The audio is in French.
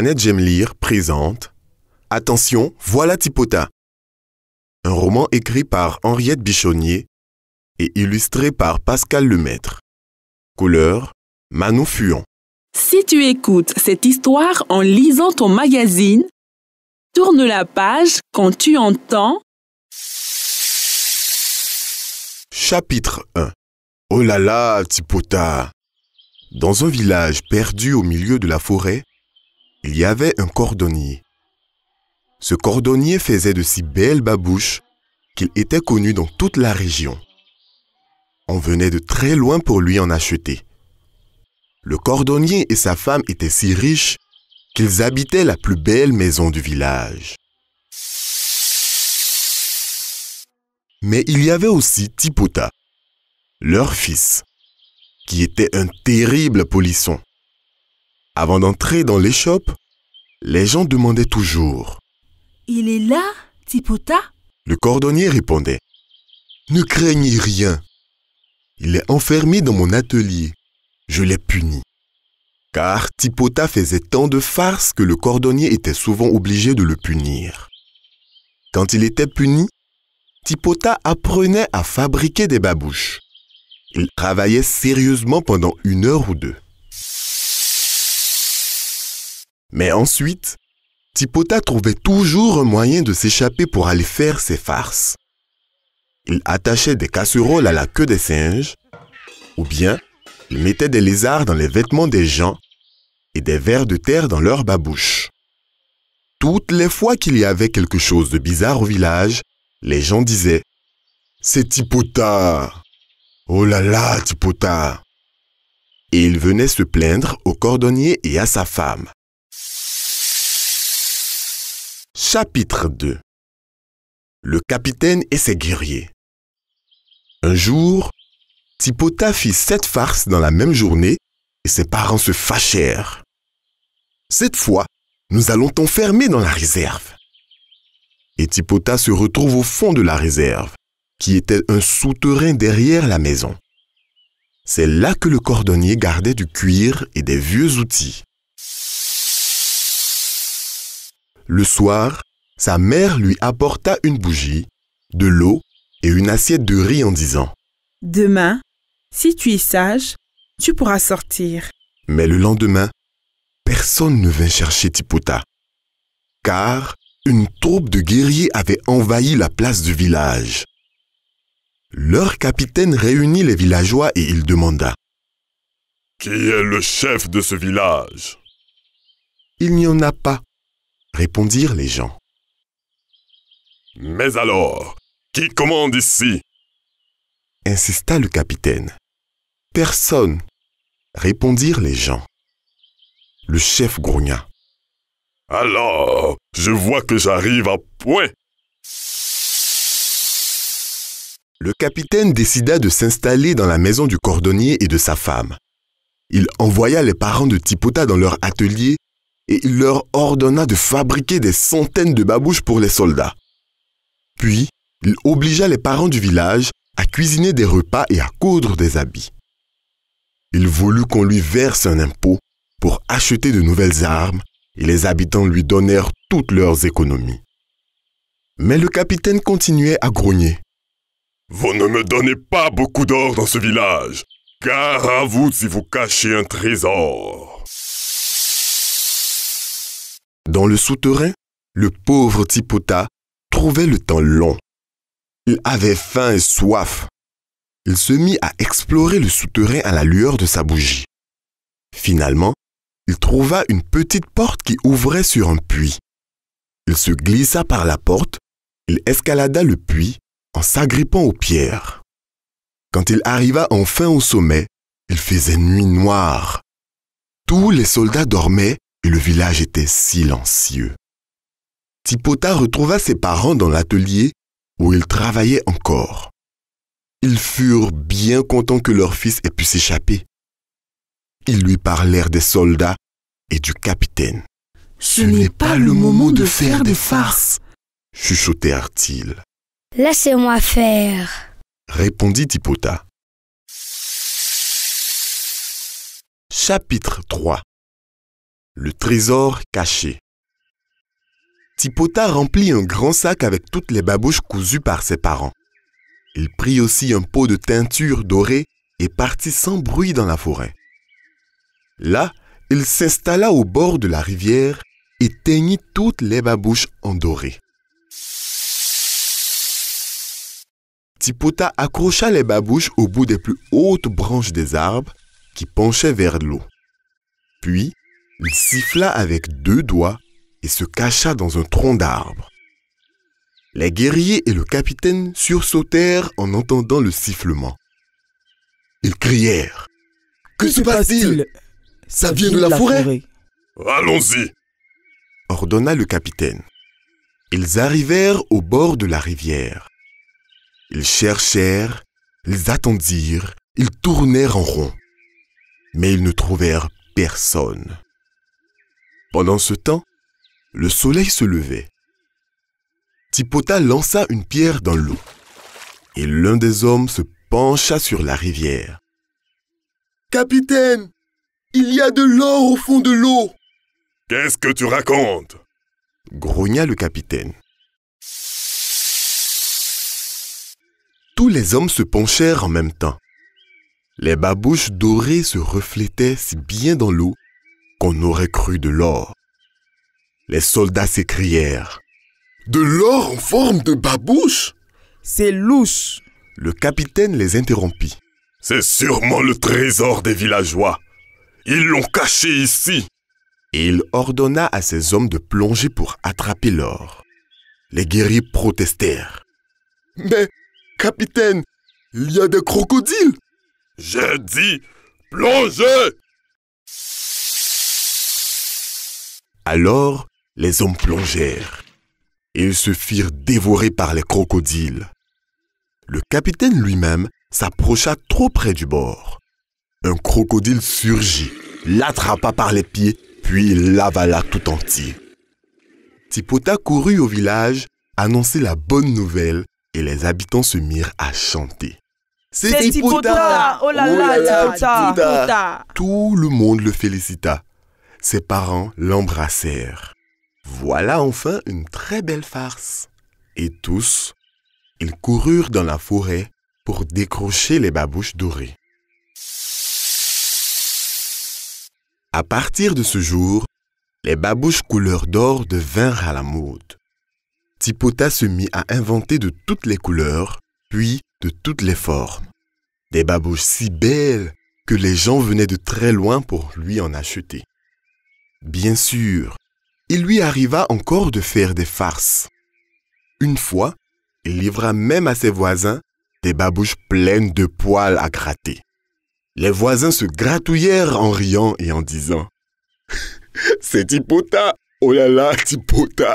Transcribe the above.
Planète J'aime lire présente Attention, voilà Tipota. Un roman écrit par Henriette Bichonnier et illustré par Pascal Lemaître. Couleur Manon Fuon. Si tu écoutes cette histoire en lisant ton magazine, tourne la page quand tu entends. Chapitre 1 Oh là là, Tipota Dans un village perdu au milieu de la forêt, il y avait un cordonnier. Ce cordonnier faisait de si belles babouches qu'il était connu dans toute la région. On venait de très loin pour lui en acheter. Le cordonnier et sa femme étaient si riches qu'ils habitaient la plus belle maison du village. Mais il y avait aussi Tipota, leur fils, qui était un terrible polisson. Avant d'entrer dans l'échoppe, les gens demandaient toujours Il est là, Tipota Le cordonnier répondait Ne craignez rien. Il est enfermé dans mon atelier. Je l'ai puni. Car Tipota faisait tant de farces que le cordonnier était souvent obligé de le punir. Quand il était puni, Tipota apprenait à fabriquer des babouches. Il travaillait sérieusement pendant une heure ou deux. Mais ensuite, Tipota trouvait toujours un moyen de s'échapper pour aller faire ses farces. Il attachait des casseroles à la queue des singes, ou bien il mettait des lézards dans les vêtements des gens et des vers de terre dans leurs babouches. Toutes les fois qu'il y avait quelque chose de bizarre au village, les gens disaient ⁇ C'est Tipota Oh là là, Tipota !⁇ Et ils venaient se plaindre au cordonnier et à sa femme. Chapitre 2 Le capitaine et ses guerriers. Un jour, Tipota fit sept farces dans la même journée et ses parents se fâchèrent. Cette fois, nous allons t'enfermer dans la réserve. Et Tipota se retrouve au fond de la réserve, qui était un souterrain derrière la maison. C'est là que le cordonnier gardait du cuir et des vieux outils. Le soir, sa mère lui apporta une bougie, de l'eau et une assiette de riz en disant ⁇ Demain, si tu es sage, tu pourras sortir. ⁇ Mais le lendemain, personne ne vint chercher Tipota, car une troupe de guerriers avait envahi la place du village. Leur capitaine réunit les villageois et il demanda ⁇ Qui est le chef de ce village ?⁇ Il n'y en a pas, répondirent les gens. Mais alors, qui commande ici insista le capitaine. Personne, répondirent les gens. Le chef grogna. Alors, je vois que j'arrive à point. Le capitaine décida de s'installer dans la maison du cordonnier et de sa femme. Il envoya les parents de Tipota dans leur atelier et il leur ordonna de fabriquer des centaines de babouches pour les soldats. Puis, il obligea les parents du village à cuisiner des repas et à coudre des habits. Il voulut qu'on lui verse un impôt pour acheter de nouvelles armes et les habitants lui donnèrent toutes leurs économies. Mais le capitaine continuait à grogner. Vous ne me donnez pas beaucoup d'or dans ce village, car à vous si vous cachez un trésor. Dans le souterrain, le pauvre Tipota trouvait le temps long. Il avait faim et soif. Il se mit à explorer le souterrain à la lueur de sa bougie. Finalement, il trouva une petite porte qui ouvrait sur un puits. Il se glissa par la porte, il escalada le puits en s'agrippant aux pierres. Quand il arriva enfin au sommet, il faisait nuit noire. Tous les soldats dormaient et le village était silencieux. Tipota retrouva ses parents dans l'atelier où ils travaillaient encore. Ils furent bien contents que leur fils ait pu s'échapper. Ils lui parlèrent des soldats et du capitaine. Ce, n'est pas, pas, le moment de faire des farces, chuchotèrent-ils. Laissez-moi faire, répondit Tipota. Chapitre 3 le trésor caché. Tipota remplit un grand sac avec toutes les babouches cousues par ses parents. Il prit aussi un pot de teinture dorée et partit sans bruit dans la forêt. Là, il s'installa au bord de la rivière et teignit toutes les babouches en doré. Tipota accrocha les babouches au bout des plus hautes branches des arbres qui penchaient vers l'eau. Puis, il siffla avec deux doigts et se cacha dans un tronc d'arbre. Les guerriers et le capitaine sursautèrent en entendant le sifflement. Ils crièrent. Que, se passe-t-il Ça vient de la, forêt. Allons-y ordonna le capitaine. Ils arrivèrent au bord de la rivière. Ils cherchèrent, ils attendirent, ils tournèrent en rond. Mais ils ne trouvèrent personne. Pendant ce temps, le soleil se levait. Tipota lança une pierre dans l'eau et l'un des hommes se pencha sur la rivière. Capitaine, il y a de l'or au fond de l'eau. Qu'est-ce que tu racontes grogna le capitaine. Tous les hommes se penchèrent en même temps. Les babouches dorées se reflétaient si bien dans l'eau qu'on aurait cru de l'or. Les soldats s'écrièrent ⁇ De l'or en forme de babouche C'est louche !⁇ Le capitaine les interrompit. ⁇ C'est sûrement le trésor des villageois. Ils l'ont caché ici. Et il ordonna à ses hommes de plonger pour attraper l'or. Les guéris protestèrent. Mais, capitaine, il y a des crocodiles. J'ai dit, plongez Alors les hommes plongèrent et ils se firent dévorer par les crocodiles. Le capitaine lui-même s'approcha trop près du bord. Un crocodile surgit, l'attrapa par les pieds, puis l'avala tout entier. Tipota courut au village annoncer la bonne nouvelle et les habitants se mirent à chanter. C'est Tipota! Oh là là, oh Tipota! Tout le monde le félicita ses parents l'embrassèrent. Voilà enfin une très belle farce. Et tous, ils coururent dans la forêt pour décrocher les babouches dorées. À partir de ce jour, les babouches couleur d'or devinrent à la mode. Tipota se mit à inventer de toutes les couleurs, puis de toutes les formes. Des babouches si belles que les gens venaient de très loin pour lui en acheter. Bien sûr, il lui arriva encore de faire des farces. Une fois, il livra même à ses voisins des babouches pleines de poils à gratter. Les voisins se gratouillèrent en riant et en disant C'est Tipota Oh là là, Tipota